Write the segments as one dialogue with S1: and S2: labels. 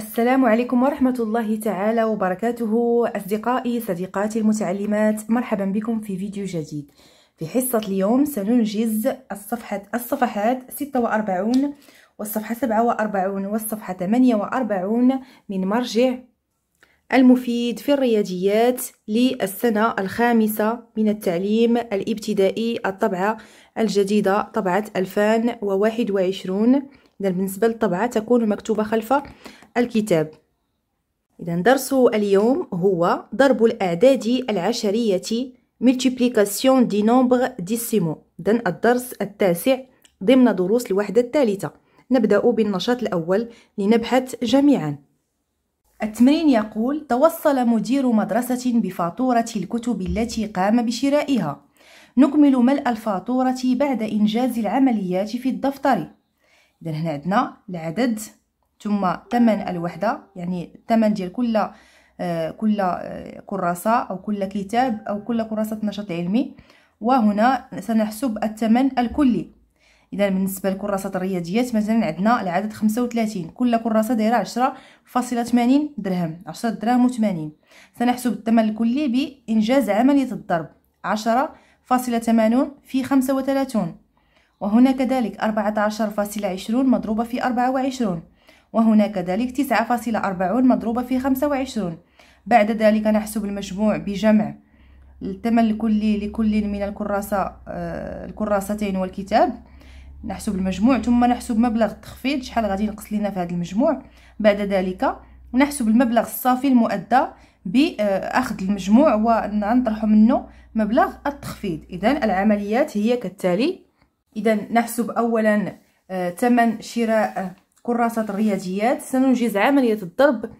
S1: السلام عليكم ورحمة الله تعالى وبركاته أصدقائي صديقاتي المتعلمات مرحبا بكم في فيديو جديد في حصة اليوم سننجز الصفحة الصفحات 46 والصفحة 47 والصفحة 48 من مرجع المفيد في الرياضيات للسنة الخامسة من التعليم الابتدائي الطبعة الجديدة طبعة 2021 إذا بالنسبة للطبعة تكون مكتوبة خلف الكتاب إذا درس اليوم هو ضرب الأعداد العشرية multiplication دي nombre décimaux إذا الدرس التاسع ضمن دروس الوحدة الثالثة نبدأ بالنشاط الأول لنبحث جميعا التمرين يقول توصل مدير مدرسة بفاتورة الكتب التي قام بشرائها نكمل ملء الفاتورة بعد إنجاز العمليات في الدفتر إذا هنا عندنا العدد ثم ثمن الوحدة يعني الثمن ديال كل آه، كل آه، كراسة أو كل كتاب أو كل كراسة نشاط علمي وهنا سنحسب الثمن الكلي اذا بالنسبه لكراسة الرياضيات مثلا عندنا العدد 35 كل كراسه دايره عشرة فاصلة 80 درهم 10 دراهم و80 سنحسب الثمن الكلي بانجاز عمليه الضرب عشرة فاصلة 80 في 35 وهنا كذلك 14 فاصلة عشرون مضروبه في 24 وهنا كذلك 9.40 مضروبة في 25 بعد ذلك نحسب المجموع بجمع الثمن الكلي لكل من الكراسة آه، الكراستين والكتاب نحسب المجموع ثم نحسب مبلغ التخفيض شحال غادي ينقص لنا في هذا المجموع بعد ذلك نحسب المبلغ الصافي المؤدى باخذ المجموع ونطرح منه مبلغ التخفيض اذا العمليات هي كالتالي اذا نحسب اولا آه، ثمن شراء كراسات الرياضيات سننجز عملية الضرب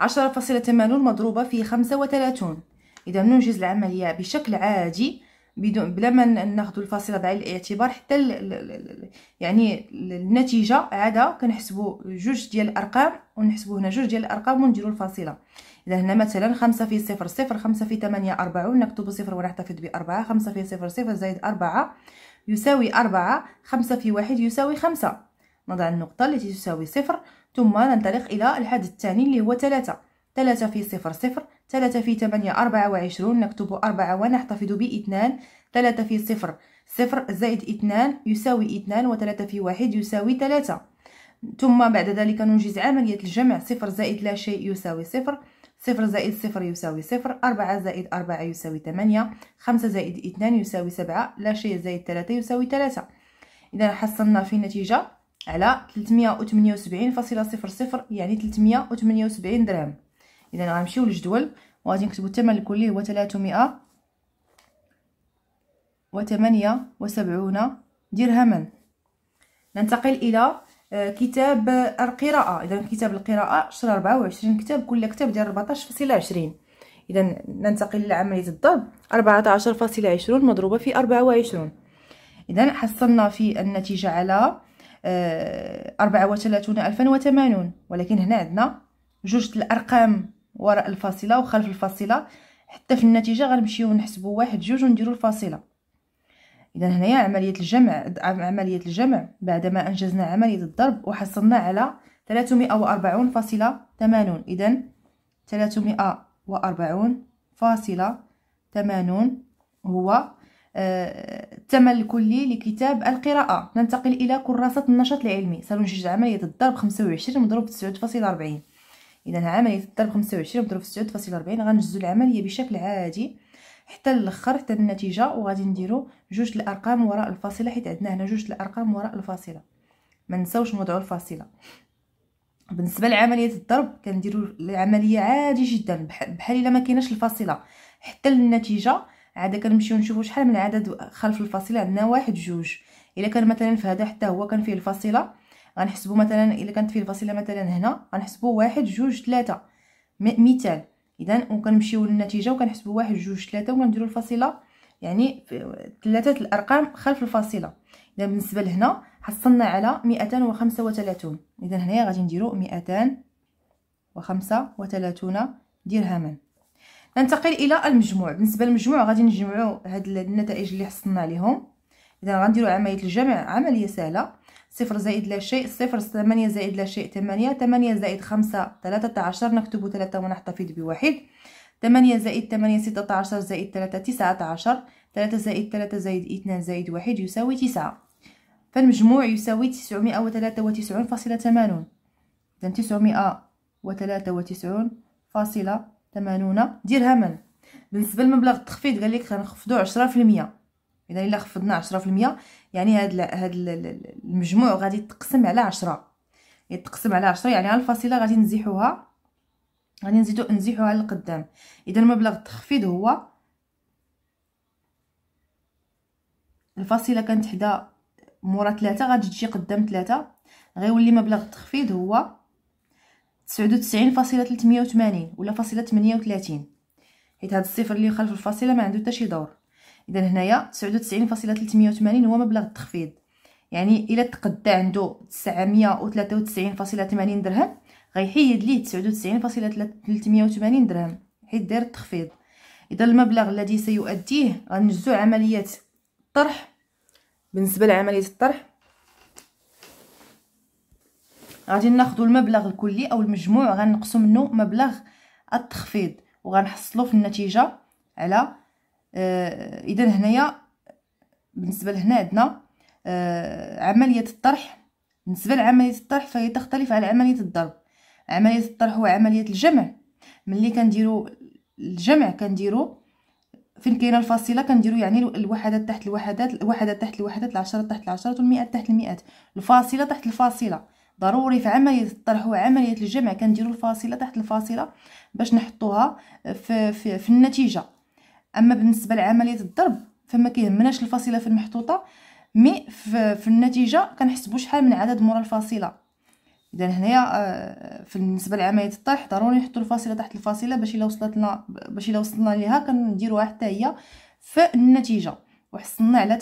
S1: عشرة فاصلة ثمانون مضروبة في خمسة وثلاثون إذا ننجز العملية بشكل عادي بدون بلا ما ناخذ الفاصله بعين الاعتبار حتى الـ ال يعني النتيجه عاده كنحسبوا جوج ديال الارقام ونحسبوا هنا جوج ديال الارقام ونديروا الفاصله اذا هنا مثلا 5 في 0 0 5 في 8 40 نكتب 0 ونحتفظ ب 4 5 في 0 0 زائد 4 يساوي 4 5 في 1 يساوي 5 نضع النقطة التي تساوي صفر ثم ننطلق إلى الحد الثاني اللي هو ثلاثة ثلاثة في صفر صفر ثلاثة في ثمانية أربعة وعشرون نكتب أربعة ونحتفظ باثنان ثلاثة في صفر صفر زائد اثنان يساوي اثنان وثلاثة في واحد يساوي ثلاثة ثم بعد ذلك ننجز عملية الجمع صفر زائد لا شيء يساوي صفر صفر زائد صفر يساوي صفر أربعة زائد أربعة يساوي ثمانية خمسة زائد اثنان يساوي سبعة لا شيء زائد ثلاثة يساوي ثلاثة إذا حصلنا في النتيجة على 378.00 يعني 378 درهم اذا غنمشيو للجدول وغادي نكتبوا الثمن الكلي هو 300 وثمانية وسبعون درهما ننتقل الى آه، كتاب القراءه اذا كتاب القراءه شهر 24 كتاب كل كتاب ديال 14.20 اذا ننتقل لعمليه الضرب 14.20 مضروبه في 24 اذا حصلنا في النتيجه على أربعة وثلاثون ألفا وثمانون ولكن هنا عندنا جوج الأرقام وراء الفاصلة وخلف الفاصلة حتى في النتيجة غنمشيو نحسبو واحد جوج ونديرو الفاصلة إذا هنايا عملية الجمع عملية الجمع بعدما أنجزنا عملية الضرب وحصلنا على ثلاثمائة وأربعون فاصلة ثمانون إذا ثلاثمائة وأربعون فاصلة ثمانون هو الثمن الكلي لكتاب القراءة ننتقل إلى كراسة النشاط العلمي سننجز عملية الضرب 25 مضروب 9.40 إذا عملية الضرب 25 مضروب 9.40 غنجزو العملية بشكل عادي حتى الاخر حتى النتيجه وغادي نديرو جوج الارقام وراء الفاصله حيت عندنا هنا جوج الارقام وراء الفاصله ما نساوش نوضعو الفاصله بالنسبه لعمليه الضرب كنديرو العمليه عادي جدا بحال الا ما كايناش الفاصله حتى النتيجة عاده كنمشيو نشوفو شحال من عدد خلف الفاصله عندنا واحد جوج الا كان مثلا في هذا حتى هو كان فيه الفاصله غنحسبو مثلا الا كانت فيه الفاصله مثلا هنا غنحسبو واحد جوج ثلاثه مثال اذا وكنمشيو للنتيجه وكنحسبو واحد جوج ثلاثه وكنديرو الفاصله يعني ثلاثه الارقام خلف الفاصله اذا بالنسبه لهنا حصلنا على 235 اذا هنايا غادي وخمسة 235 درهما ننتقل الى المجموع بالنسبه للمجموع غادي نجمعوا هاد النتائج اللي حصلنا عليهم اذا غنديروا عمليه الجمع عمليه سهله صفر زائد لا شيء صفر ثمانية زائد لا شيء ثمانية ثمانية زائد خمسة ثلاثة عشر نكتب ثلاثة ونحتفظ بواحد ثمانية زائد ثمانية ستة عشر زائد ثلاثة تسعة عشر ثلاثة زائد ثلاثة زائد اثنان زائد واحد يساوي تسعة فالمجموع يساوي تسعمائة وثلاثة وتسعون فاصلة ثمانون إذن تسعمائة وثلاثة وتسعون فاصلة ثمانون درهما بالنسبه للمبلغ التخفيض قال لك غنخفضوا 10% اذا الا خفضنا 10% يعني هاد هاد المجموع غادي تقسم على 10 يتقسم على 10 يعني على الفاصله غادي نزيحوها غادي نزيدو نزيحوها للقدام اذا المبلغ التخفيض هو الفاصله كانت حدا مورا 3 غادي تجي قدام 3 غيولي مبلغ التخفيض هو تسعود وتسعين فاصلة تلتمية وتمانين ولا فاصلة تمنية وتلاتين حيت هاد الصفر اللي خلف الفاصله ما عندو حتى شي دور اذا هنايا تسعود وتسعين فاصلة تلتمية وتمانين هو مبلغ التخفيض يعني الا تقدا عندو تسعمية وتلاتة وتسعين فاصلة تمانين درهم غيحيد ليه تسعود وتسعين فاصلة تلتمية وتمانين درهم حيت داير التخفيض اذا المبلغ الذي سيؤديه غنجزو عمليه الطرح بالنسبه لعمليه الطرح غادي ناخذ المبلغ الكلي او المجموع غنقسم منه مبلغ التخفيض وغنحصلوا في النتيجه على آه اذا هنايا بالنسبه لهنا عندنا آه عمليه الطرح بالنسبه لعمليه الطرح فهي تختلف على عمليه الضرب عمليه الطرح هو عمليه الجمع ملي كنديروا الجمع كنديروا فين كاينه الفاصله كنديروا يعني الوحدات تحت الوحدات الوحدات تحت الوحدات العشرات تحت العشرات والمئات تحت المئات الفاصله تحت الفاصله ضروري في عمليه الطرح وعمليه الجمع كنديروا الفاصله تحت الفاصله باش نحطوها في, في, في النتيجه اما بالنسبه لعمليه الضرب فما كيهمناش الفاصله في المحطوطه مي في, في النتيجه كنحسبو شحال من عدد مورا الفاصله اذا هنايا آه، في بالنسبه لعمليه الطرح ضروري نحطو الفاصله تحت الفاصله باش الا وصلت لنا باش الا وصلنا ليها كنديروها حتى هي في النتيجه وحصلنا على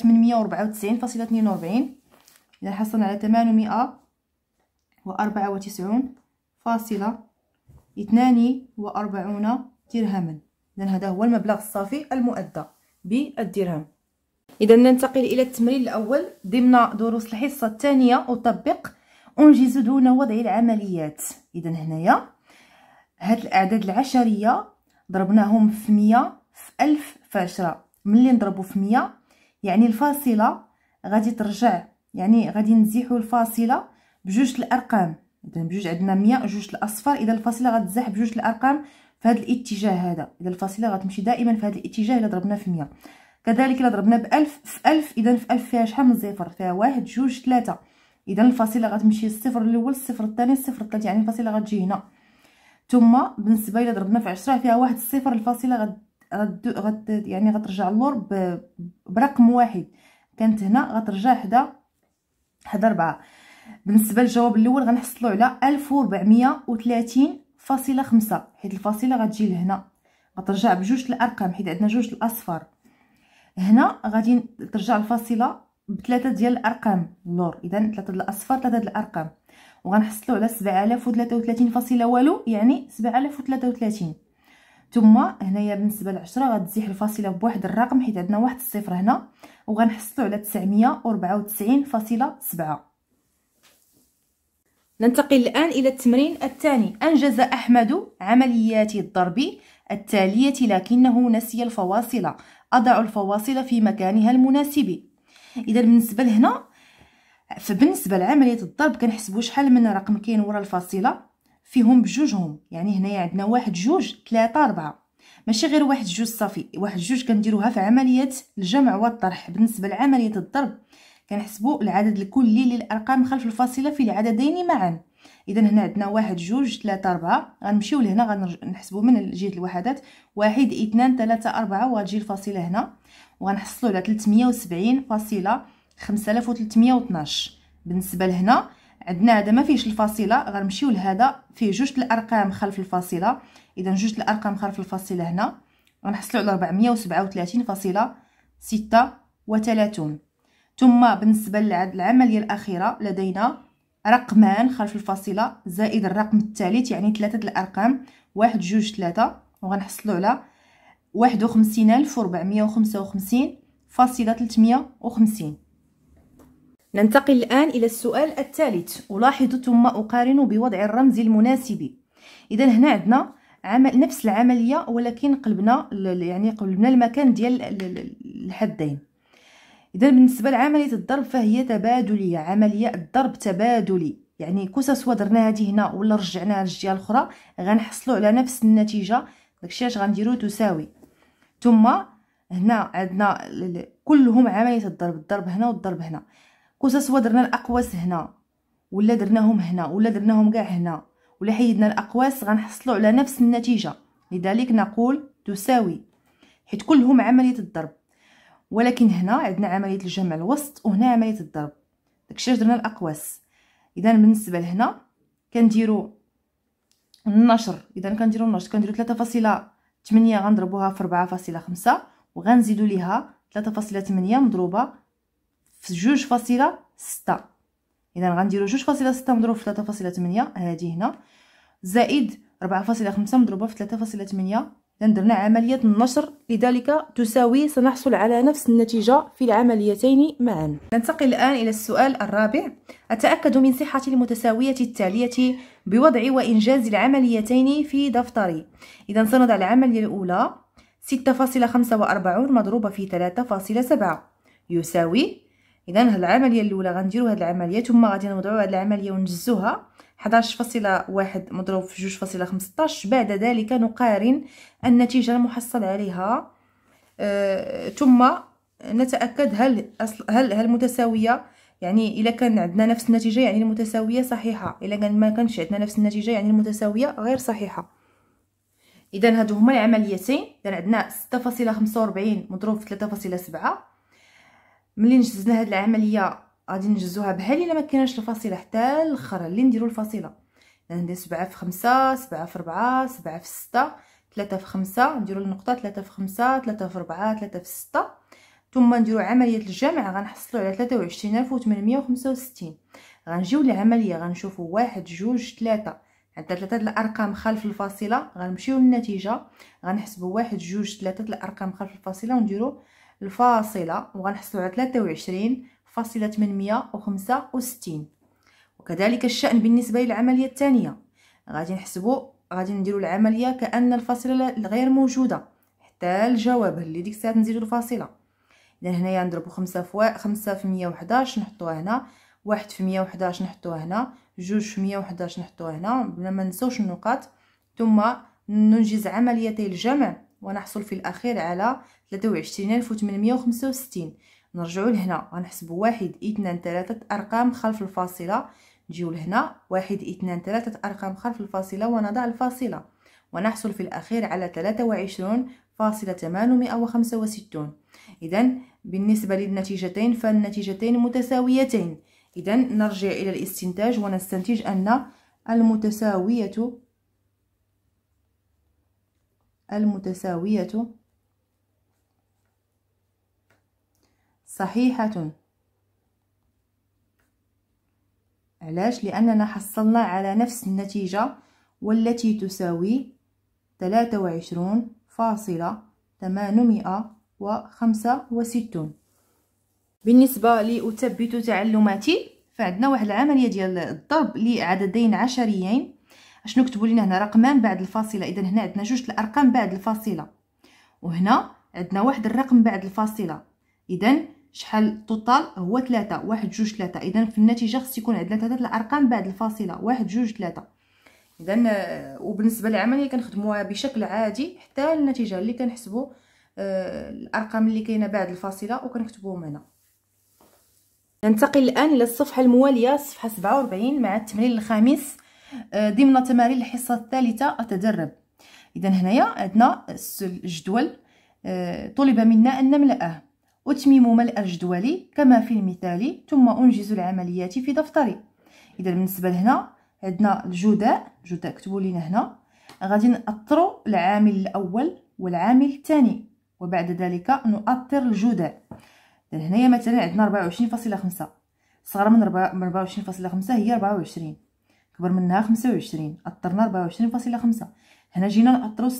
S1: فاصلة تنين وربعين اذا حصلنا على 800 وأربعة وتسعون فاصلة اثنان وأربعون درهما إذا هذا هو المبلغ الصافي المؤدى بالدرهم إذا ننتقل إلى التمرين الأول ضمن دروس الحصة الثانية أطبق أنجز دون وضع العمليات إذا هنايا هاد الأعداد العشرية ضربناهم في مية في ألف في عشرة ملي نضربو في مية يعني الفاصلة غادي ترجع يعني غادي نزيحو الفاصلة بجوج الارقام اذا بجوج عندنا 100 جوج الاصفر اذا الفاصله غتزاح بجوج الارقام في هذا الاتجاه هذا اذا الفاصله غتمشي دائما في هذا الاتجاه الا ضربنا في 100 كذلك الا ضربنا ب 1000 في 1000 اذا في 1000 فيها شحال من صفر فيها 1 جوج 3 اذا الفاصله غتمشي الصفر الاول الصفر الثاني الصفر الثالث يعني الفاصله غتجي هنا ثم بالنسبه الا ضربنا في 10 فيها واحد الصفر الفاصله غد غد, غد يعني غترجع اللور ب... برقم واحد كانت هنا غترجع حدا حدا 4 بالنسبه للجواب الاول غنحصلوا على 1430.5 حيت الفاصله غتجي لهنا غترجع بجوج الارقام حيت عندنا جوج الاصفر هنا غادي ترجع الفاصله بثلاثه ديال الارقام اللور اذا ثلاثه ديال الاصفر ثلاثه ديال الارقام وغنحصلوا على 7033 فاصله والو يعني 7033 ثم هنايا بالنسبه ل 10 غتزيح الفاصله بواحد الرقم حيت عندنا واحد الصفر هنا وغنحصلوا على 994.7 ننتقل الآن إلى التمرين الثاني أنجز أحمد عمليات الضرب التالية لكنه نسي الفواصل أضع الفواصل في مكانها المناسب إذا بالنسبة لهنا فبالنسبة لعملية الضرب كنحسبو شحال من رقم كاين ورا الفاصلة فيهم بجوجهم يعني هنايا عندنا واحد جوج ثلاثة أربعة ماشي غير واحد جوج صافي واحد جوج كنديروها في عملية الجمع والطرح بالنسبة لعملية الضرب كنحسبوا العدد الكلي للارقام خلف الفاصله في العددين معا اذا هنا عندنا واحد جوج ثلاثة أربعة غنمشيو لهنا غنحسبوا من جهه الوحدات واحد اثنان ثلاثة أربعة وغتجي الفاصله هنا وغنحصلوا على 370 فاصله 5312 بالنسبه لهنا عندنا هذا ما فيهش الفاصله غنمشيو لهذا فيه جوج الارقام خلف الفاصله اذا جوج الارقام خلف الفاصله هنا غنحصلوا على 437 فاصله 36 ثم بالنسبه للعمليه الاخيره لدينا رقمان خلف الفاصله زائد الرقم الثالث يعني ثلاثه الارقام واحد جوج ثلاثه وغنحصلوا على واحد وخمسين ألف وربعمية وخمسة وخمسين فاصلة تلتمية وخمسين ننتقل الآن إلى السؤال الثالث ألاحظ ثم أقارن بوضع الرمز المناسب إذا هنا عندنا عمل نفس العملية ولكن قلبنا يعني قلبنا المكان ديال الحدين اذا بالنسبه لعمليه الضرب فهي تبادليه عمليه الضرب تبادلي يعني سوا درنا هادي هنا ولا رجعناها للجهه الاخرى غنحصلو على نفس النتيجه داكشي اش غنديرو تساوي ثم هنا عندنا كلهم عمليه الضرب الضرب هنا والضرب هنا سوا درنا الاقواس هنا ولا درناهم هنا ولا درناهم كاع هنا ولا حيدنا الاقواس غنحصلو على نفس النتيجه لذلك نقول تساوي حيت كلهم عمليه الضرب ولكن هنا عندنا عمليه الجمع الوسط وهنا عمليه الضرب داكشي علاش درنا الاقواس اذا بالنسبه لهنا كنديروا النشر اذا كنديروا النشر كنديروا 3.8 غنضربوها في 4.5 وغنزيدوا ليها 3.8 مضروبه في 2.6 اذا غنديروا 2.6 مضروب في 3.8 هذه هنا زائد 4.5 مضروبه في 3.8 درنا عملية النشر لذلك تساوي سنحصل على نفس النتيجة في العمليتين معا ننتقل الآن إلى السؤال الرابع أتأكد من صحة المتساوية التالية بوضع وإنجاز العمليتين في دفتري إذا سنضع العملية الأولى 6.45 مضروبة في 3.7 يساوي إذا هاد العملية الأولى غنديرو هاد العملية ثم غادي نوضعو هاد العملية ونجزوها 11.1 مضروب في 2.15 بعد ذلك نقارن النتيجة المحصل عليها آه ثم نتأكد هل هل هل متساوية يعني إذا كان عندنا نفس النتيجة يعني المتساوية صحيحة إذا كان ما كانش عندنا نفس النتيجة يعني المتساوية غير صحيحة إذا هادو هما العمليتين إذا عندنا 6.45 مضروب في 3.7 ملي نجزنا هاد العملية غادي نجزوها بحال الا ما كايناش الفاصله حتى الاخر اللي نديرو الفاصله ندير 7 في 5 7 في 4 7 في 6 3 في 5 نديرو النقطه 3 في 5 3 في 4 3 في 6 ثم نديرو عمليه الجمع غنحصلو على 23865 غنجيو للعمليه غنشوفو 1 2 3 عندنا ثلاثه الارقام خلف الفاصله غنمشيو للنتيجه غنحسبوا 1 2 3 الارقام خلف الفاصله ونديرو الفاصله وغنحصلوا على 23 فاصلة 865 وكذلك الشأن بالنسبة للعملية الثانية غادي نحسبو غادي نديرو العملية كأن الفاصلة الغير موجودة حتى الجواب اللي ديك الساعة نزيدو الفاصلة إذا هنايا نضربو خمسة فوا خمسة في مية وحداش نحطوها هنا واحد في مية وحداش نحطوها هنا جوج في مية وحداش نحطوها هنا بلا ما ننسوش النقاط ثم ننجز عمليتي الجمع ونحصل في الأخير على تلاتة وعشرين ألف وتمنمية وخمسة وستين نرجعوا لهنا غنحسبوا واحد اثنان ثلاثه ارقام خلف الفاصله نجيو لهنا واحد اثنان ثلاثه ارقام خلف الفاصله ونضع الفاصله ونحصل في الاخير على ثلاثة وعشرون فاصلة وخمسة وستون إذا بالنسبة للنتيجتين فالنتيجتين متساويتين إذا نرجع إلى الاستنتاج ونستنتج أن المتساوية المتساوية صحيحة علاش لأننا حصلنا على نفس النتيجة والتي تساوي وعشرون فاصلة وستون بالنسبة لأثبت تعلماتي فعندنا واحد العملية ديال الضرب لعددين عشريين اشنو كتبوا لنا هنا رقمان بعد الفاصلة إذا هنا عندنا جوج الأرقام بعد الفاصلة وهنا عندنا واحد الرقم بعد الفاصلة إذا شحال طوطال هو ثلاثة واحد جوج ثلاثة إذا في النتيجة خص يكون عندنا ثلاثة الأرقام بعد الفاصلة واحد جوج ثلاثة إذا آه، وبالنسبة للعملية كنخدموها بشكل عادي حتى النتيجة اللي كنحسبو آه، الأرقام اللي كاينة بعد الفاصلة وكنكتبوهم هنا ننتقل الآن إلى الصفحة الموالية صفحة سبعة وربعين مع التمرين الخامس آه، ضمن تمارين الحصة الثالثة أتدرب إذا هنايا عندنا الجدول طلب منا أن نملأه أتمم ملء الجدول كما في المثال ثم أنجز العمليات في دفتري إذا بالنسبة لهنا عندنا الجداء جداء كتبوا لنا هنا غادي نأطروا العامل الأول والعامل الثاني وبعد ذلك نؤطر الجداء هنا مثلا عندنا 24.5 صغر من 24.5 هي 24 كبر منها 25 أطرنا 24.5 هنا جينا نأطرو 6.75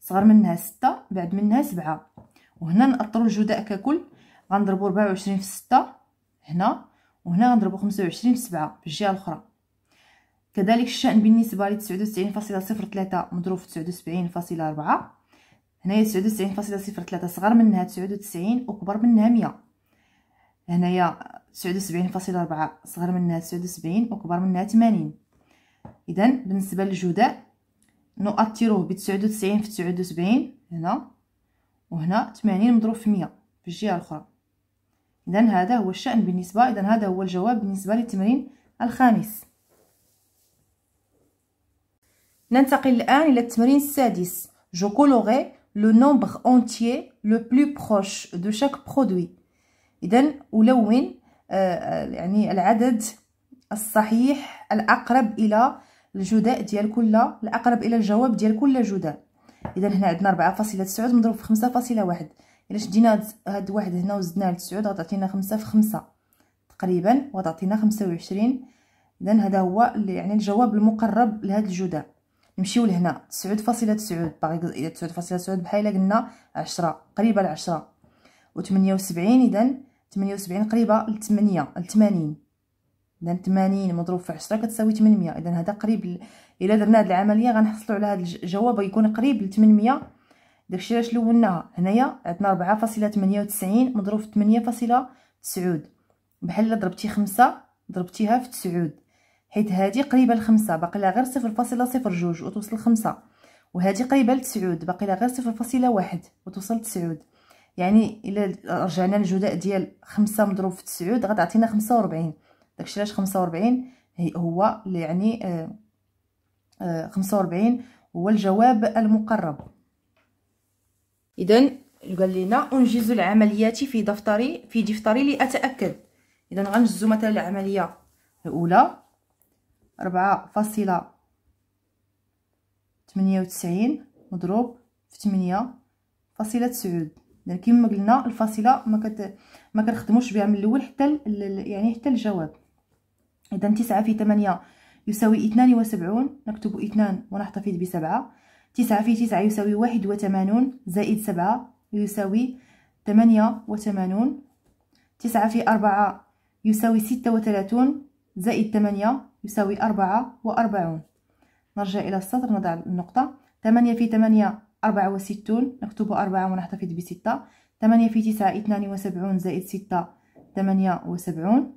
S1: صغر منها 6 بعد منها 7 وهنا نأطرو الجداء ككل غنضربو 24 وعشرين في ستة هنا وهنا غنضربو 25 وعشرين في سبعة في الجهة الأخرى كذلك الشأن بالنسبة لتسعود وتسعين فاصلة صفر تلاتة مضروب في تسعود وسبعين فاصلة ربعة هنايا تسعود فاصلة صفر تلاتة صغر منها تسعود وتسعين وكبر منها مية هنايا تسعود وسبعين فاصلة ربعة صغر منها تسعود وسبعين وكبر منها تمانين إذا بالنسبة للجداء نؤطروه بتسعود وتسعين في تسعود وسبعين هنا وهنا 80 مضروب في 100 في الجهه الاخرى اذا هذا هو الشان بالنسبه اذا هذا هو الجواب بالنسبه للتمرين الخامس ننتقل الان الى التمرين السادس جو colorerai لو nombre entier لو بلو proche دو شاك برودوي اذا الون آه، يعني العدد الصحيح الاقرب الى الجداء ديال كل الاقرب الى الجواب ديال كل جداء اذا هنا عندنا ربعة فاصلة تسعود مضروب في خمسة فاصلة واحد الا شدينا هاد واحد هنا وزدناه على تسعود غتعطينا خمسة في خمسة تقريبا وغتعطينا خمسة وعشرين اذا هدا هو يعني الجواب المقرب لهاد الجدع نمشيو لهنا تسعود فاصلة تسعود باغي تسعود فاصلة تسعود بحال قلنا عشرة قريبة لعشرة وتمنية وسبعين اذا تمنية وسبعين قريبة لتمنية لتمانين اذا تمانين مضروب في عشرة كتساوي ثمنمية اذا هدا قريب الا درنا هذه العمليه غنحصلوا على هذا الجواب يكون قريب ل 800 داكشي علاش لوناها هنايا عندنا 4.98 مضروب في 8.9 بحال الا ضربتي 5 ضربتيها في 9 حيت هذه قريبه ل 5 باقي لها غير 0.02 وتوصل 5 وهذه قريبه ل9 باقي لها غير 0.1 وتوصل 9 يعني الا رجعنا للجداء ديال 5 مضروب في 9 غتعطينا 45 داكشي علاش 45 هو يعني آه 45 هو الجواب المقرب إذن قال لنا انجز العمليات في دفتري في دفتري لاتاكد إذن غنجزو مثلا العمليه الاولى فاصلة تمنية وتسعين مضروب في تسعود إذن كما قلنا الفاصله ما كت... ما كنخدموش بها من الاول حتى ال... يعني حتى الجواب إذن تسعة في 8 يساوي اثنان وسبعون نكتب اثنان ونحتفظ بسبعة تسعة في تسعة يساوي واحد وثمانون زائد سبعة يساوي ثمانية وثمانون تسعة في أربعة يساوي ستة وثلاثون زائد ثمانية يساوي أربعة وأربعون نرجع إلى السطر نضع النقطة ثمانية في ثمانية أربعة وستون نكتب أربعة ونحتفظ بستة ثمانية في تسعة اثنان وسبعون زائد ستة ثمانية وسبعون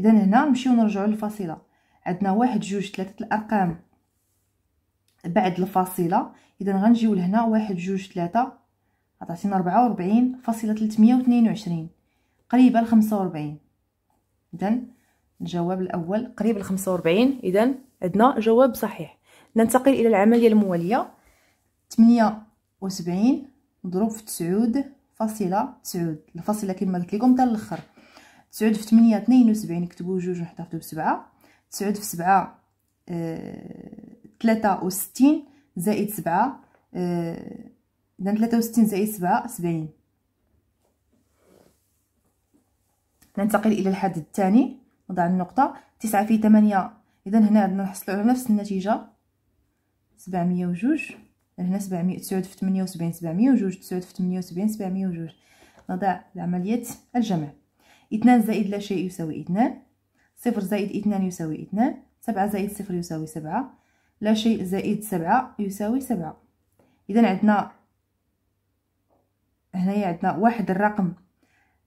S1: اذا هنا نمشيو نرجعو للفاصله عندنا واحد جوج ثلاثه الارقام بعد الفاصله اذا غنجيو لهنا واحد جوج ثلاثه غتعطينا ربعة وربعين فاصله تلتمية وتنين وعشرين قريبه لخمسة وربعين اذا الجواب الاول قريب لخمسة وربعين اذا عندنا جواب صحيح ننتقل الى العمليه المواليه تمنية وسبعين مضروب في تسعود فاصله تسعود الفاصله كما قلت لكم حتى الاخر تسعود في تمنية اثنين وسبعين كتبو جوج ونحتفظو بسبعة تسعود في سبعة ثلاثة آه، وستين زائد سبعة آه، إذا ثلاثة وستين زائد سبعة سبعين ننتقل إلى الحد الثاني نضع النقطة تسعة في ثمانية إذا هنا عندنا نحصلو على نفس النتيجة سبعمية وجوج هنا سبعمية تسعود في تمنية وسبعين سبعمية وجوج تسعود في تمنية وسبعين سبعمية وجوج نضع العملية الجمع اثنان زائد لا شيء يساوي اثنان صفر زائد اثنان يساوي اثنان سبعة زائد صفر يساوي سبعة لا شيء زائد سبعة يساوي سبعة إذا عندنا هنايا عندنا واحد الرقم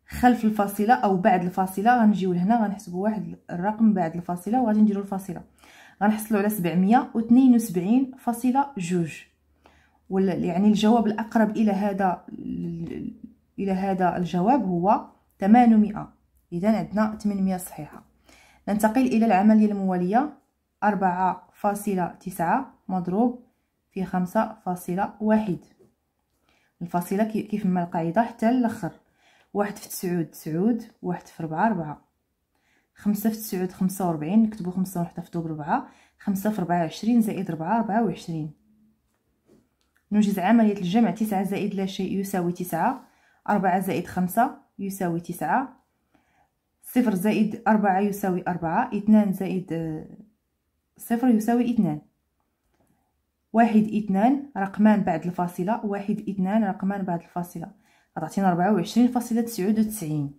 S1: خلف الفاصلة أو بعد الفاصلة غنجيو لهنا غنحسبو واحد الرقم بعد الفاصلة وغادي نديرو الفاصلة غنحصلو على سبعمية وتنين وسبعين فاصلة جوج يعني الجواب الأقرب إلى هذا إلى هذا الجواب هو 800 اذا عندنا 800 صحيحه ننتقل الى العمليه المواليه 4.9 مضروب في 5.1 الفاصله كيف ما القاعده حتى الاخر واحد في تسعود تسعود واحد في ربعة ربعة خمسة في تسعود خمسة وربعين نكتبو خمسة وحدة في دوب ربعة خمسة في ربعة عشرين زائد ربعة ربعة وعشرين نوجد عملية الجمع تسعة زائد لا شيء يساوي تسعة أربعة زائد خمسة يساوي تسعة صفر زائد أربعة يساوي أربعة اثنان زائد آه، صفر يساوي اثنان واحد اثنان رقمان بعد الفاصلة واحد اثنان رقمان بعد الفاصلة غتعطينا ربعة وعشرين فاصلة تسعود وتسعين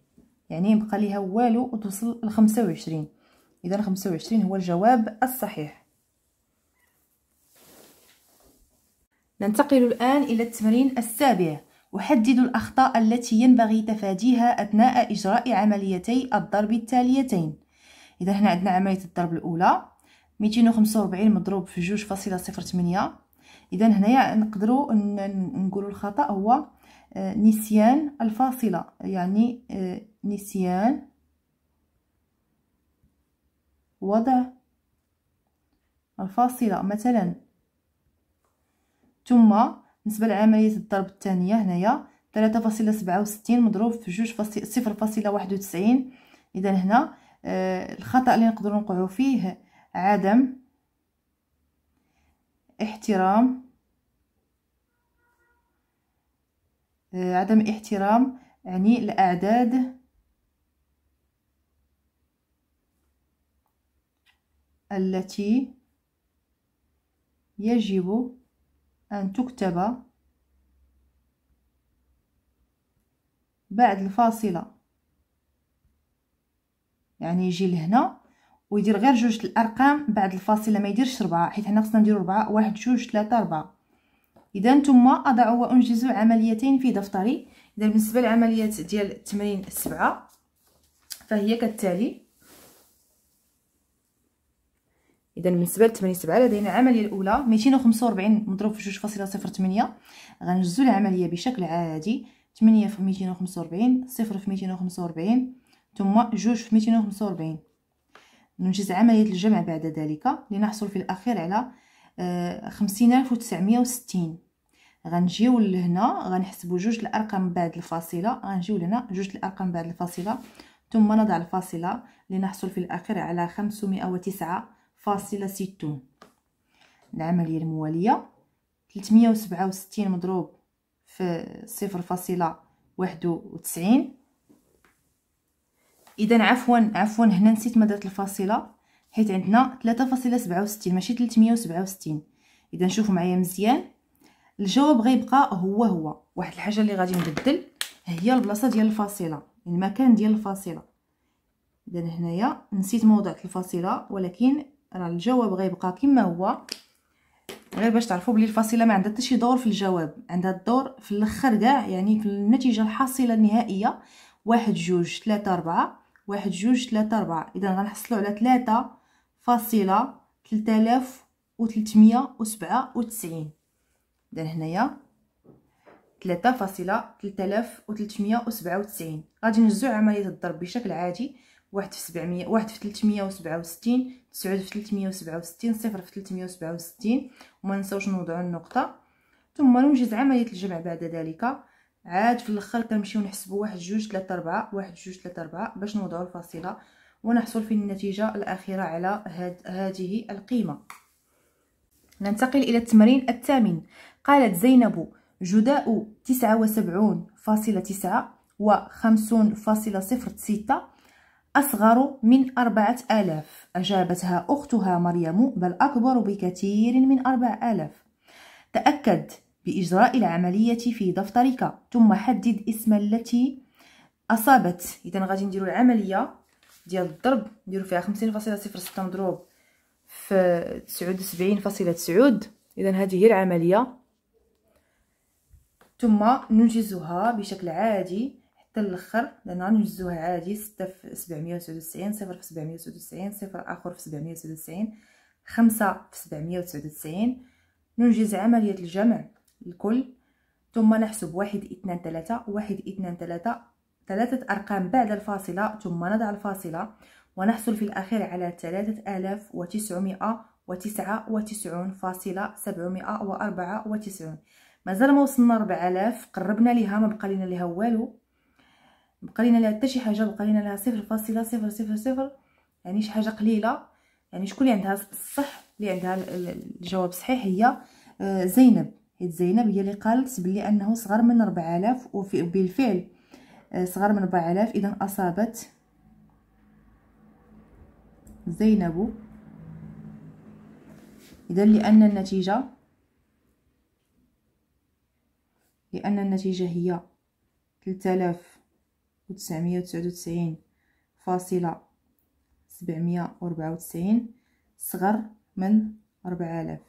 S1: يعني يبقى ليها والو وتوصل لخمسة وعشرين إذا خمسة وعشرين هو الجواب الصحيح ننتقل الآن إلى التمرين السابع أحدد الأخطاء التي ينبغي تفاديها أثناء إجراء عمليتي الضرب التاليتين إذا هنا عندنا عملية الضرب الأولى 245 مضروب في 2.08 إذا هنايا نقدروا نقول الخطأ هو آه، نسيان الفاصلة يعني آه، نسيان وضع الفاصلة مثلا ثم بالنسبه لعمليه الضرب الثانيه هنايا 3.67 مضروب في 2.0.91 اذا هنا آه، الخطا اللي نقدروا نوقعوا فيه عدم احترام آه، عدم احترام يعني الاعداد التي يجب أن تكتب بعد الفاصلة يعني يجي لهنا ويدير غير جوج الارقام بعد الفاصله ما يديرش ربعة حيت حنا خصنا نديرو ربعة واحد جوج ثلاثة ربعة اذا ثم اضع وانجز عمليتين في دفتري اذا بالنسبه لعمليات ديال التمرين السبعة فهي كالتالي اذا بالنسبه ل 8 لدينا العمليه الاولى 245 مضروب في 2.08 غنجزو العمليه بشكل عادي 8 في 245 0 في 245 ثم 2 في 245 ننجز عمليه الجمع بعد ذلك لنحصل في الاخير على 50960 آه، غنجيو لهنا غنحسبوا جوج الارقام بعد الفاصله غنجيو لهنا جوج الارقام بعد الفاصله ثم نضع الفاصله لنحصل في الاخير على 509 فاصلة ستون العملية الموالية تلتمية وسبعة وستين مضروب في صفر فاصلة واحد وتسعين اذا عفوا عفوا هنا نسيت ما درت الفاصله حيت عندنا فاصلة سبعة وستين ماشي تلتمية وستين اذا شوفوا معايا مزيان الجواب غيبقى هو هو واحد الحاجه اللي غادي نبدل هي البلاصه ديال الفاصله المكان ديال الفاصله اذا هنايا نسيت ما الفاصله ولكن راه الجواب غيبقى كما هو غير باش تعرفوا بلي الفصيله ما عندها حتى شي دور في الجواب عندها الدور في الاخر كاع يعني في النتيجه الحاصله النهائيه واحد جوج ثلاثة أربعة واحد جوج ثلاثة أربعة إذا غنحصلوا على ثلاثة فاصلة ثلاثة آلاف وثلاثمية وسبعة وتسعين إذا هنايا ثلاثة فاصلة ثلاثة آلاف وثلاثمية وسبعة وتسعين غادي نجزو عملية الضرب بشكل عادي واحد في سبعمية واحد في تلتمية وسبعة وستين تسعود في تلتمية وسبعة وستين صفر في تلتمية وسبعة وستين وما ننسوش نوضعو النقطة ثم ننجز عملية الجمع بعد ذلك عاد في الاخر كنمشيو نحسبو واحد جوج تلاتة ربعة واحد جوج تلاتة ربعة باش نوضعو الفاصلة ونحصل في النتيجة الأخيرة على هاد هذه القيمة ننتقل إلى التمرين الثامن قالت زينب جداء تسعة وسبعون فاصلة تسعة وخمسون فاصلة صفر ستة أصغر من أربعة آلاف أجابتها أختها مريم بل أكبر بكثير من أربع آلاف تأكد بإجراء العملية في دفترك ثم حدد اسم التي أصابت إذا غادي نديرو العملية ديال الضرب نديرو فيها خمسين فاصلة صفر ستة مضروب في تسعود وسبعين فاصلة تسعود إذا هذه هي العملية ثم ننجزها بشكل عادي حتى الاخر لان غنجزوها عادي 6 في 799 0 في 799 0 اخر في 799 خمسة في 799 ننجز عملية الجمع الكل ثم نحسب واحد 2 3 واحد 2 3 ثلاثة أرقام بعد الفاصلة ثم نضع الفاصلة ونحصل في الأخير على 3999 آلاف وتسعون فاصلة 794 مازال ما وصلنا 4000 قربنا ليها ما بقى لنا ليها والو بقى لها حتى شي حاجه بقى لها صفر يعني شي حاجه قليله يعني شكون اللي عندها الصح اللي عندها الجواب صحيح هي آه، زينب حيت زينب هي اللي قالت بلي انه صغر من 4000 وفي بالفعل آه، صغر من 4000 اذا اصابت زينب اذا لان النتيجه لان النتيجه هي 3000 وتسعمية وتسعود وتسعين فاصلة سبعمية وربعة وتسعين صغر من ربعة آلاف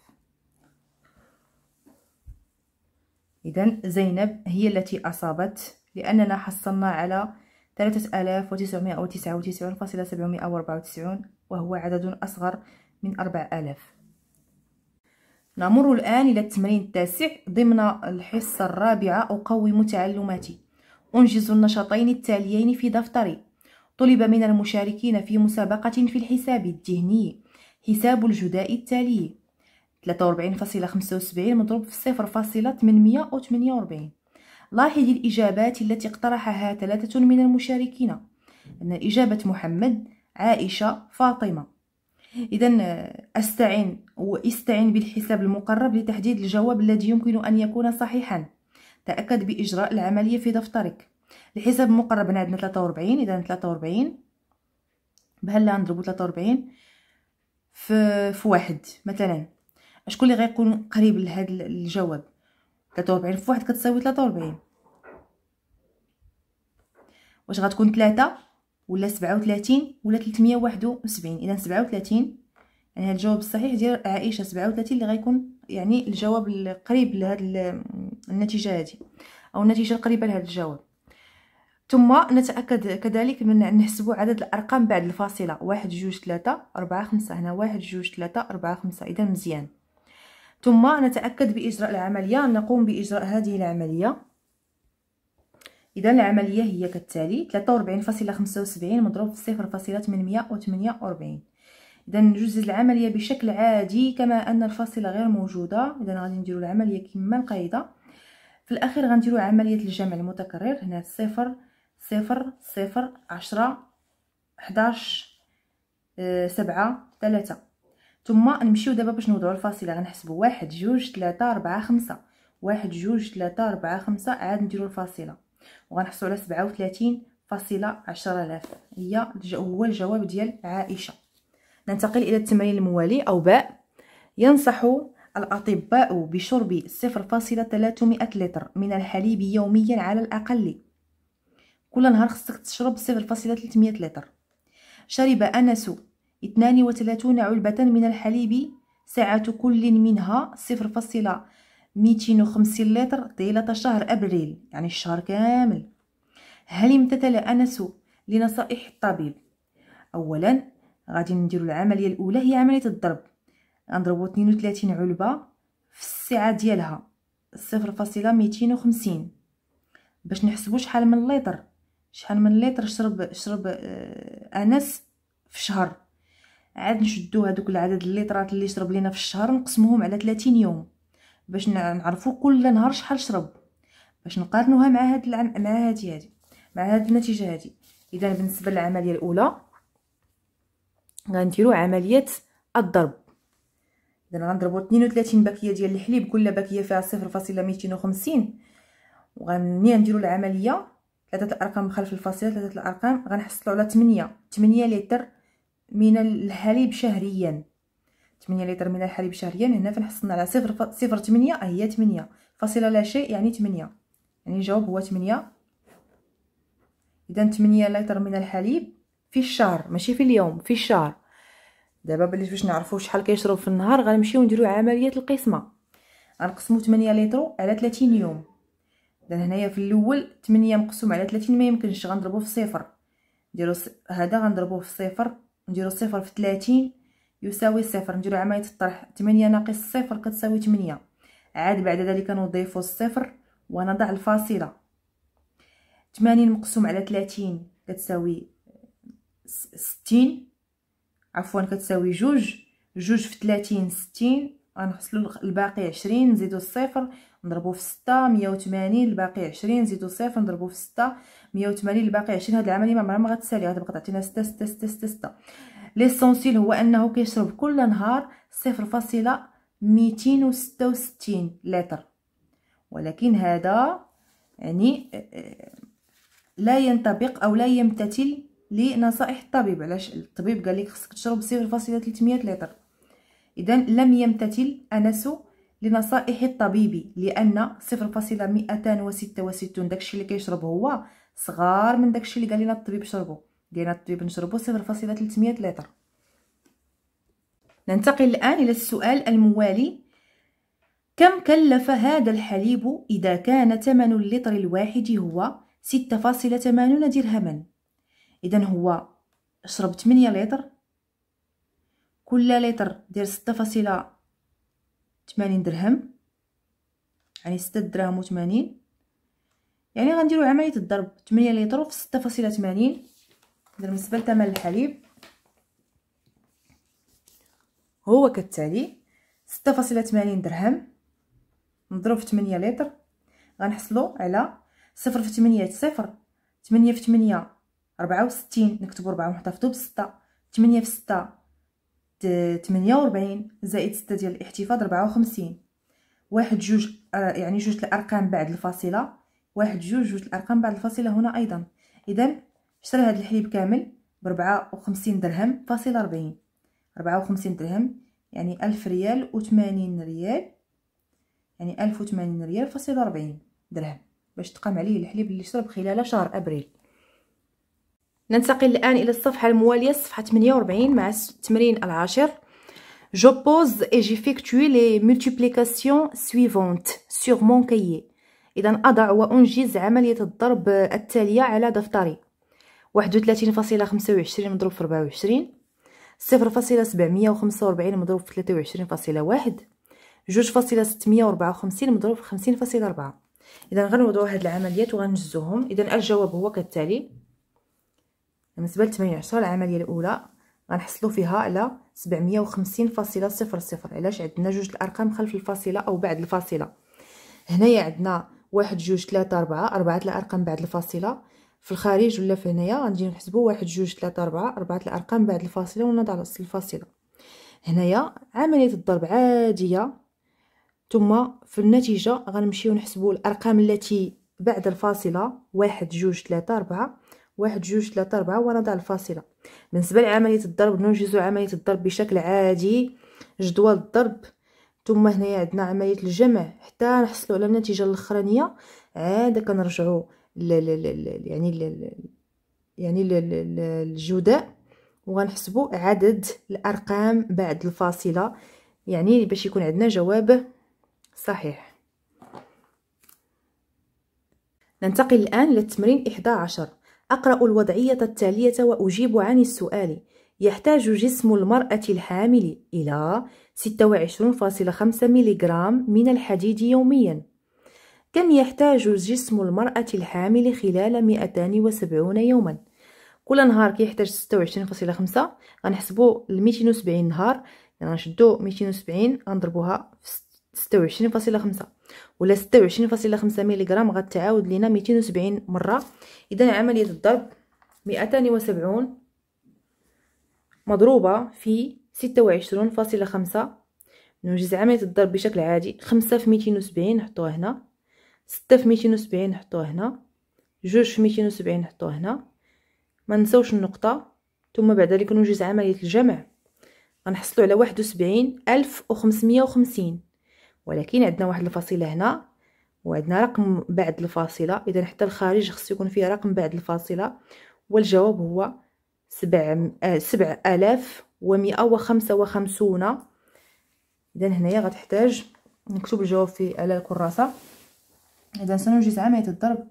S1: إذا زينب هي التي أصابت لأننا حصلنا على ثلاثة آلاف وتسعمائة وتسعة وتسعون فاصلة سبعمائة وأربعة وتسعون وهو عدد أصغر من أربعة آلاف نمر الآن إلى التمرين التاسع ضمن الحصة الرابعة أقوم تعلماتي أنجز النشاطين التاليين في دفتري طلب من المشاركين في مسابقة في الحساب الذهني حساب الجداء التالي 43.75 مضروب في 0.848 لاحظ الإجابات التي اقترحها ثلاثة من المشاركين أن إجابة محمد عائشة فاطمة إذا أستعن واستعن بالحساب المقرب لتحديد الجواب الذي يمكن أن يكون صحيحاً تأكد بإجراء العملية في دفترك الحساب المقرب هنا عندنا 43 إذا 43 بهلا نضربو 43 في في واحد مثلا شكون اللي غيكون قريب لهذا الجواب 43 في واحد كتساوي 43 واش غتكون 3 ولا 37 ولا 371 اذا 37 يعني هاد الجواب الصحيح ديال عائشه 37 اللي غيكون يعني الجواب القريب لهذه النتيجه هادي او النتيجه القريبه لهذا الجواب ثم نتاكد كذلك من نحسبوا عدد الارقام بعد الفاصله واحد جوج ثلاثة أربعة خمسة هنا واحد جوج ثلاثة أربعة خمسة اذا مزيان ثم نتاكد باجراء العمليه نقوم باجراء هذه العمليه اذا العمليه هي كالتالي 43.75 مضروب في 0.848 اذا نجوز العمليه بشكل عادي كما ان الفاصله غير موجوده اذا غادي نديرو العمليه كما القاعده في الاخير غنديرو عمليه الجمع المتكرر هنا صفر صفر صفر عشرة حداش آه، سبعة ثلاثة ثم نمشيو دابا باش نوضعو الفاصله غنحسبو واحد جوج ثلاثة ربعة خمسة واحد جوج ثلاثة ربعة خمسة عاد نديرو الفاصله وغنحصلو على سبعة وثلاثين فاصله عشرة آلاف هي هو الجواب ديال عائشه ننتقل إلى التمرين الموالي أو باء ينصح الأطباء بشرب 0.300 لتر من الحليب يوميا على الأقل كل نهار خصك تشرب 0.300 لتر شرب أنس 32 علبة من الحليب ساعة كل منها 0.250 لتر طيلة شهر أبريل يعني الشهر كامل هل امتثل أنس لنصائح الطبيب أولا غادي نديرو العمليه الاولى هي عمليه الضرب غنضربو 32 علبه في السعه ديالها 0.250 باش نحسبو شحال من لتر شحال من لتر شرب شرب آه، انس في شهر عاد نشدو هذوك العدد الليترات اللي شرب لينا في الشهر نقسموهم على 30 يوم باش نعرفو كل نهار شحال شرب باش نقارنوها مع هاد العم... مع هادي هادي مع هاد النتيجه هادي اذا بالنسبه للعمليه الاولى غنديرو عمليه الضرب اذا غنضربو 32 باكيه ديال الحليب كل باكيه فيها 0.250 وغني غنديرو العمليه ثلاثه الارقام خلف الفاصله ثلاثه الارقام غنحصلوا على 8 8 لتر من الحليب شهريا 8 لتر من الحليب شهريا هنا فنحصلنا على 0 صفر تمنية هي 8 فاصله لا شيء يعني 8 يعني الجواب هو 8 اذا 8 لتر من الحليب في الشهر ماشي في اليوم في الشهر دابا بلي باش نعرفوا شحال كيشرب في النهار غنمشيو نديرو عمليه القسمه غنقسمو 8 لتر على 30 يوم اذا هنايا في الاول 8 مقسوم على 30 ما يمكنش غنضربوه في صفر نديرو هذا غنضربوه في صفر نديرو صفر في 30 يساوي صفر نديرو عمليه الطرح 8 ناقص صفر كتساوي 8 عاد بعد ذلك نضيفو الصفر ونضع الفاصله 80 مقسوم على 30 كتساوي ستين عفوا كتساوي جوج جوج في تلاتين ستين غنحصلو الباقي عشرين نزيدو الصفر نضربو في ستة مية وتمانين الباقي عشرين نزيدو صفر نضربو في ستة مية وتمانين الباقي عشرين هاد العملية معمرها مغتسالي غتبقى تعطينا ستة ستة ستة ستة ستة ليسونسيل هو انه كيشرب كل نهار صفر فاصلة ميتين وستة وستين لتر ولكن هذا يعني آه، آه، لا ينطبق او لا يمتثل لنصائح الطبيب علاش الطبيب قال لك خصك تشرب 0.300 لتر اذا لم يمتثل انس لنصائح الطبيب لان 0.266 داكشي اللي كيشرب هو صغار من داكشي اللي قال لنا الطبيب شربو ديالنا الطبيب نشربو 0.300 لتر ننتقل الان الى السؤال الموالي كم كلف هذا الحليب اذا كان ثمن اللتر الواحد هو 6.80 درهما اذا هو شرب 8 لتر كل لتر دير 6.80 درهم يعني 6 درهم و80 يعني غنديروا عمليه الضرب 8 لتر في 6.80 اذا بالنسبه لثمن الحليب هو كالتالي 6.80 درهم نضرب في 8 لتر غنحصلوا على 0 في 8 صفر 8 في 8 ربعة وستين نكتبو ربعة ونحتفظو بستة تمنية في ستة تمنية وربعين زائد ستة ديال الاحتفاظ ربعة وخمسين واحد جوج آه، يعني جوج الأرقام بعد الفاصلة واحد جوج جوج الأرقام بعد الفاصلة هنا أيضا إذا شرا هاد الحليب كامل بربعة وخمسين درهم فاصلة ربعين ربعة وخمسين درهم يعني ألف ريال وثمانين ريال يعني ألف وثمانين ريال فاصلة ربعين درهم باش تقام عليه الحليب اللي شرب خلال شهر أبريل ننتقل الآن إلى الصفحة الموالية الصفحة 48 مع التمرين العاشر بوز اي جي فيكتوي لي ملتيبليكاسيون سويفونت سور مون cahier. إذا أضع وأنجز عملية الضرب التالية على دفتري 31.25 مضروب في 24 0.745 مضروب في 23.1 وخمسين مضروب في خمسين فاصلة أربعة إذا غنوضعو هاد العمليات وغنجزوهم إذا الجواب هو كالتالي بالنسبه ل 18 العمليه الاولى غنحصلوا فيها على 750.00 علاش عندنا جوج الارقام خلف الفاصله او بعد الفاصله هنايا عندنا واحد جوج ثلاثة أربعة أربعة الأرقام بعد الفاصلة في الخارج ولا في هنايا غنجي نحسبو واحد جوج ثلاثة أربعة أربعة الأرقام بعد الفاصلة ونضع على أصل الفاصلة هنايا عملية الضرب عادية ثم في النتيجة غنمشيو نحسبو الأرقام التي بعد الفاصلة واحد جوج ثلاثة أربعة واحد جوج ثلاثة أربعة ونضع الفاصلة بالنسبة لعملية الضرب ننجز عملية الضرب بشكل عادي جدول الضرب ثم هنايا عندنا عملية الجمع حتى نحصل على النتيجة الأخرانية عاد كنرجعوا يعني يعني الجداء وغنحسبوا عدد الأرقام بعد الفاصلة يعني باش يكون عندنا جواب صحيح ننتقل الآن للتمرين 11 أقرأ الوضعية التالية وأجيب عن السؤال يحتاج جسم المرأة الحامل إلى 26.5 ميليغرام من الحديد يوميا كم يحتاج جسم المرأة الحامل خلال 270 يوما كل نهار كيحتاج 26.5 غنحسبو ل 270 نهار يعني نشدو 270 غنضربوها في 26.5 ولا 26.5 ملغ غتعاود لينا 270 مره اذا عمليه الضرب 270 مضروبه في 26.5 نوجز عمليه الضرب بشكل عادي 5 في 270 نحطوها هنا 6 في 270 نحطوها هنا 2 في 270 نحطوها هنا ما نساوش النقطه ثم بعد ذلك نوجز عمليه الجمع غنحصلوا على 71550 ولكن عندنا واحد الفاصله هنا وعندنا رقم بعد الفاصله اذا حتى الخارج خصو يكون فيه رقم بعد الفاصله والجواب هو سبع آه، سبع آلاف ومئة وخمسة وخمسون إذا هنايا غتحتاج نكتب الجواب في على الكراسة إذا سنوجد عملية الضرب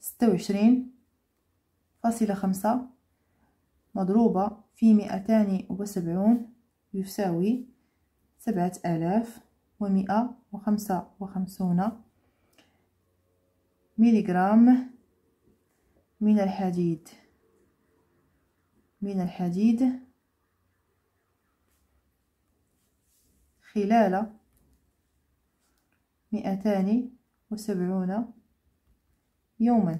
S1: ستة وعشرين فاصلة خمسة مضروبة في مئتان وسبعون يساوي سبعة آلاف ومئة وخمسة وخمسون ميليغرام من الحديد من الحديد خلال مئتان وسبعون يوما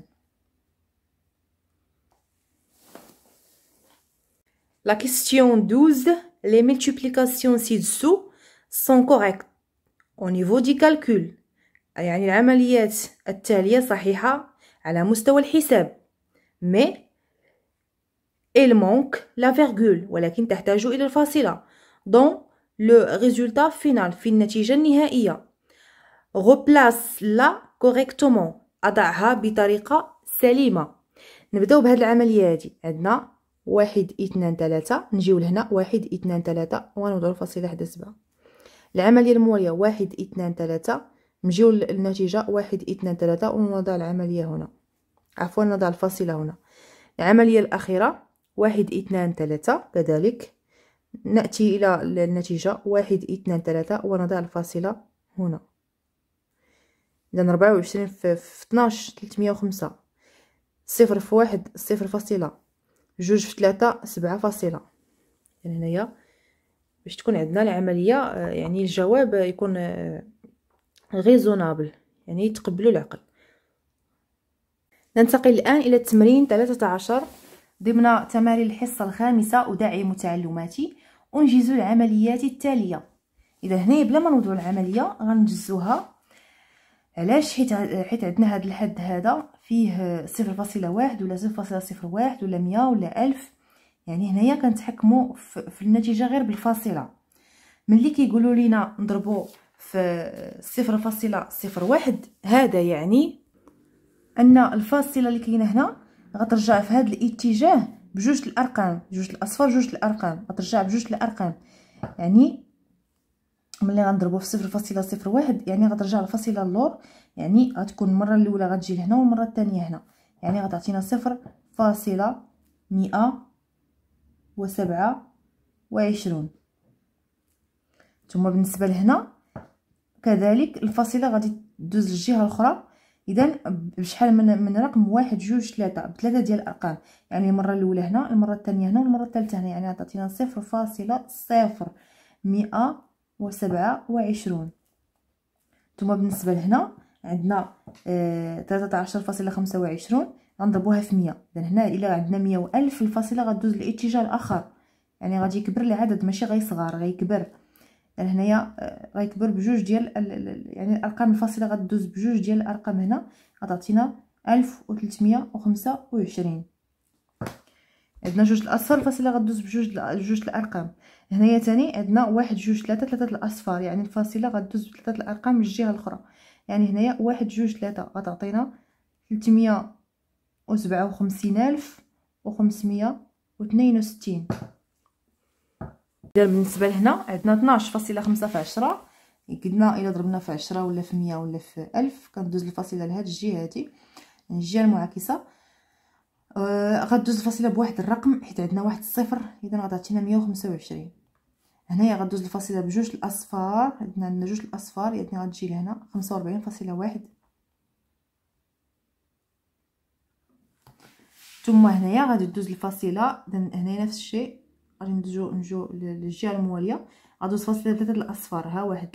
S1: La question 12. Les multiplications ci-dessous sont correctes. au niveau du calcul يعني العمليات التالية صحيحة على مستوى الحساب mais il manque la virgule ولكن تحتاج إلى الفاصلة dans le résultat final في النتيجة النهائية replace la correctement أضعها بطريقة سليمة نبداو بهاد العملية هادي عندنا واحد اثنان ثلاثة نجيو لهنا واحد اثنان ثلاثة ونوضعو الفاصلة حدا سبعة العمليه المواليه واحد اثنان ثلاثة نجيو للنتيجه واحد اثنان ثلاثة ونضع العمليه هنا عفوا نضع الفاصله هنا العمليه الاخيره واحد اثنان ثلاثة كذلك ناتي الى النتيجه واحد اثنان ثلاثة ونضع الفاصله هنا اذا 24 في 12 305 صفر في واحد صفر فاصله جوج في ثلاثة سبعة فاصله يعني هنايا باش تكون عندنا العمليه آه، يعني الجواب يكون ريزونابل آه، يعني يتقبلوا العقل ننتقل الان الى التمرين 13 ضمن تمارين الحصه الخامسه ادعم متعلماتي انجز العمليات التاليه اذا هنا بلا ما نوضعوا العمليه غنجزوها علاش حيت حيت عندنا هذا الحد هذا فيه 0.1 آه، ولا 0.01 ولا 100 ولا 1000 يعني هنايا كنتحكموا في النتيجه غير بالفاصله ملي كيقولوا لينا نضربوا في صفر فاصلة صفر واحد هذا يعني ان الفاصله اللي كاينه هنا غترجع في هذا الاتجاه بجوج الارقام جوج الاصفر جوج الارقام غترجع بجوج الارقام يعني ملي غنضربو في صفر فاصلة صفر واحد يعني غترجع الفاصله اللور يعني غتكون المره الاولى غتجي لهنا والمره الثانيه هنا يعني غتعطينا صفر فاصله مئة وسبعة وعشرون ثم بالنسبة لهنا كذلك الفاصلة غادي تدوز للجهة الأخرى إذا بشحال من من رقم واحد جوج ثلاثة بثلاثة ديال الأرقام يعني المرة الأولى هنا المرة الثانية هنا والمرة الثالثة هنا يعني عطاتينا صفر فاصلة صفر مئة وسبعة وعشرون ثم بالنسبة لهنا عندنا تلاتة آه، عشر فاصلة خمسة وعشرون غنضربوها في 100 اذا هنا الا عندنا 100 و1000 الفاصله غدوز لاتجاه الاخر يعني غادي يكبر العدد ماشي غيصغر غيكبر يعني هنايا آه، غيكبر بجوج ديال يعني الارقام الفاصله غدوز بجوج ديال الارقام هنا غتعطينا 1325 عندنا جوج الاصفر الفاصله غدوز بجوج جوج الارقام هنايا تاني عندنا واحد جوج ثلاثة ثلاثة الاصفار يعني الفاصله غدوز بثلاثه الارقام من الجهه الاخرى يعني هنايا واحد جوج ثلاثة غتعطينا 300 وسبعة وخمسين ألف وخمسمية واثنين وستين بالنسبة لهنا عندنا تناش فاصلة خمسة في عشرة قلنا إلا ضربنا في عشرة ولا في مية ولا في ألف كندوز الفاصلة لهاد الجهة هادي الجهة المعاكسة آه غدوز الفاصلة بواحد الرقم حيت عندنا واحد الصفر إذا غتعطينا مية وخمسة وعشرين هنايا غدوز الفاصلة بجوج الأصفار عندنا عندنا جوج الأصفار يعني غتجي لهنا خمسة وربعين فاصلة واحد ثم هنايا غادي دوز الفاصله هنايا نفس الشيء غادي ندوزو نجو للجهه المواليه غادوز فاصله ثلاثه الاصفر ها واحد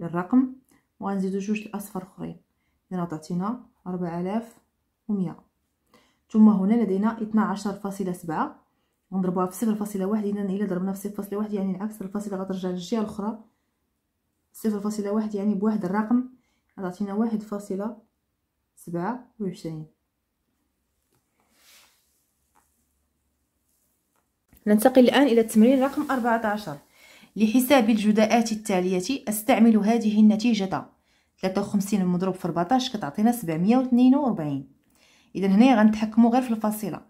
S1: الرقم وغنزيدو جوج الاصفر اخرين اللي عطاتينا 4100 ثم هنا لدينا 12.7 ونضربوها في صفر فاصلة واحد إذا إلا ضربنا في صفر فاصلة واحد يعني العكس الفاصلة غترجع للجهة الأخرى صفر فاصلة واحد يعني بواحد الرقم غتعطينا واحد فاصلة سبعة وعشرين ننتقل الآن إلى التمرين رقم 14 لحساب الجداءات التالية أستعمل هذه النتيجة 53 مضروب في 14 كتعطينا 742 إذا هنا غنتحكموا غير في الفاصلة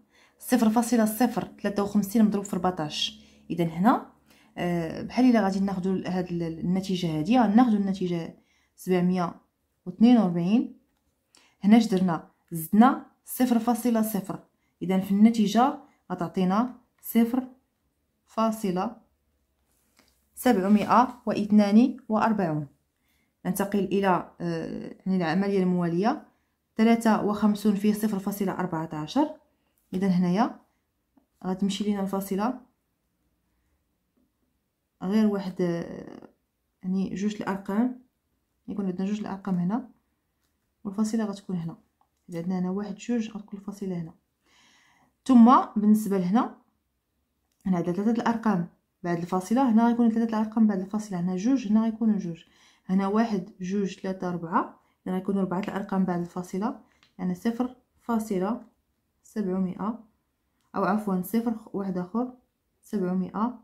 S1: 0.053 مضروب في 14 إذا هنا آه، بحال إلا غادي ناخدو هاد النتيجة هادي غناخدو النتيجة 742 هنا اش درنا زدنا 0.0 إذا في النتيجة غتعطينا صفر فاصلة سبعمائة واثنان وأربعون ننتقل إلى يعني العملية الموالية ثلاثة وخمسون في صفر فاصلة أربعة عشر إذا هنايا غتمشي لينا الفاصلة غير واحد يعني جوج الأرقام يكون عندنا جوج الأرقام هنا والفاصلة غتكون هنا إذا عندنا هنا واحد جوج غتكون الفاصلة هنا ثم بالنسبة لهنا هنا عندنا ثلاثه الارقام بعد الفاصله هنا غيكون ثلاثه الارقام بعد الفاصله هنا جوج هنا غيكونو جوج هنا واحد جوج ثلاثة أربعة هنا غيكونوا أربعة الأرقام بعد الفاصلة يعني صفر فاصلة سبعمائة أو عفوا صفر واحد آخر سبعمائة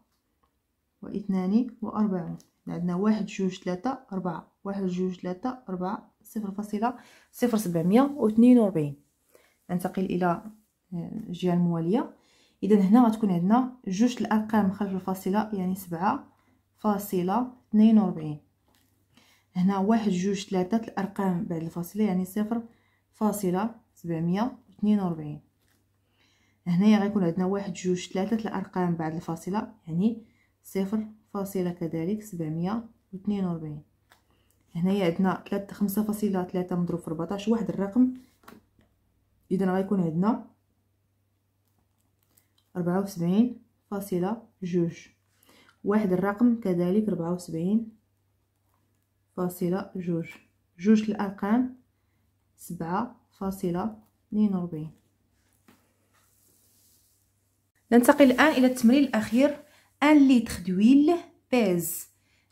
S1: واثنان وأربعون عندنا واحد جوج ثلاثة أربعة واحد جوج ثلاثة أربعة صفر فاصلة صفر سبعمية واثنين وأربعين ننتقل إلى آه، الجهة الموالية اذا هنا غتكون عندنا جوج الارقام خارج الفاصله يعني سبعة فاصله اثنين وربعين هنا واحد جوج ثلاثة الارقام بعد الفاصله يعني صفر فاصله سبعمية اثنين وربعين هنايا غيكون عندنا واحد جوج ثلاثة الارقام بعد الفاصله يعني صفر فاصله كذلك سبعمية اثنين وربعين هنايا عندنا ثلاثة خمسة فاصله ثلاثة مضروب في 14 واحد الرقم اذا غيكون عندنا ربعة وسبعين فاصلة جوج واحد الرقم كذلك ربعة وسبعين فاصلة جوج جوج الأرقام سبعة فاصلة اثنين وربعين ننتقل الآن إلى التمرين الأخير أن ليتخ دويل باز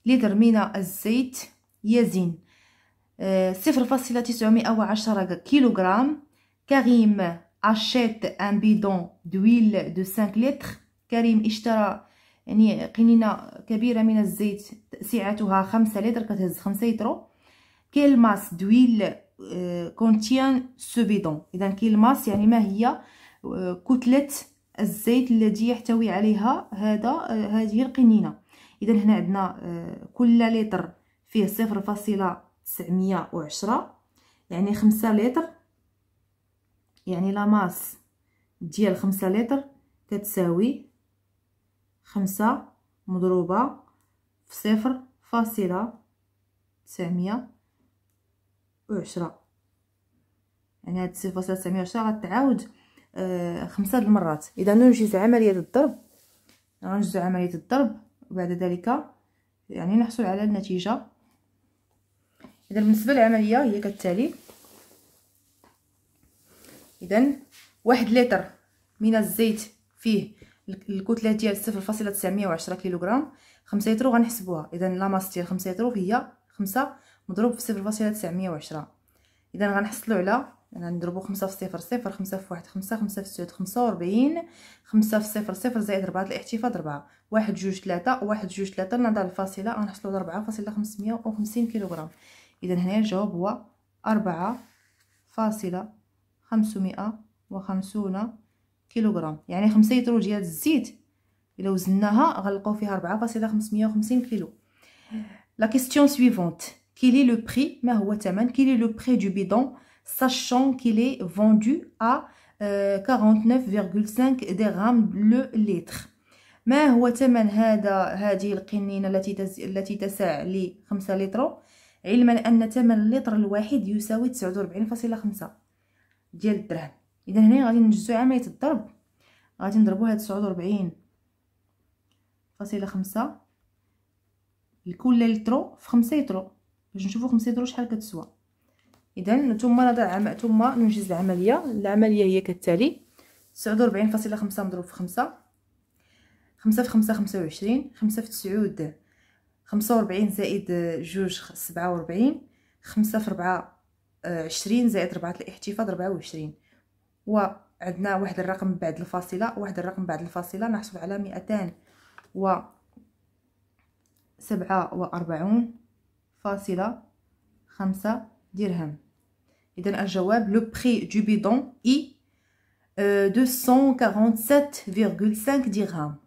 S1: لتر من الزيت يزن آه، صفر فاصلة تسعمائة وعشرة كيلوغرام كغيم اشيت ان بيدون دويل دو 5 لتر كريم اشترى يعني قنينه كبيره من الزيت سعتها 5 لتر كتهز 5 لتر كيل ماس دويل كونتيان سو بيدون اذا كيل ماس يعني ما هي كتله الزيت الذي يحتوي عليها هذا هذه القنينه اذا هنا عندنا كل لتر فيه 0.910 يعني 5 لتر يعني لاماس ديال خمسة لتر كتساوي خمسة مضروبة في صفر فاصلة تسعمية وعشرة يعني هاد صفر فاصلة تسعمية وعشرة غتعاود آه، خمسة د المرات إذا ننجز عملية الضرب ننجز عملية الضرب وبعد ذلك يعني نحصل على النتيجة إذا بالنسبة للعملية هي كالتالي اذا واحد لتر من الزيت فيه الكتله ديال 0.910 كيلوغرام 5 لتر غنحسبوها اذا لا ماس ديال 5 لتر هي 5 مضروب في 0.910 اذا غنحصلوا على غنضربو 5 في 0 0 5 في 1 5 5 في 9 45 5 في 0 0 زائد 4 الاحتفاظ 4 1 2 3 1 2 3 نضع الفاصله غنحصلوا على 4.550 كيلوغرام اذا هنا الجواب هو 4 فاصله خمسمائة وخمسون كيلوغرام يعني خمسة لتر ديال الزيت الا وزناها غنلقاو فيها ربعة فاصلة خمسمية وخمسين كيلو لا كيستيون سويفونت كيلي لو بخي ما هو تمن كيلي لو بخي دو بيدون ساشون كيلي فوندو أ أه 49,5 درهم لو لتر ما هو ثمن هذا هذه القنينه التي تز... التي تسع ل 5 لتر علما ان ثمن اللتر الواحد يساوي 49.5 ديال الدرهم اذا هنا غادي نجزو عمليه الضرب غادي نضربو تسعود وربعين فاصله خمسة لكل لترو في خمسة يترو باش نشوفو خمسة يترو شحال كتسوى اذا ثم نضع ثم ننجز العمليه العمليه هي كالتالي تسعود وربعين فاصله خمسة مضروب في خمسة خمسة في خمسة خمسة وعشرين خمسة في تسعود خمسة وربعين زائد جوج سبعة وربعين خمسة في ربعة عشرين زائد ربعة الاحتفاظ ربعة وعشرين وعندنا واحد الرقم بعد الفاصلة واحد الرقم بعد الفاصلة نحصل على مئتان و سبعة وأربعون فاصلة خمسة درهم إذا الجواب لو بخي دو بيدون إي سانك درهم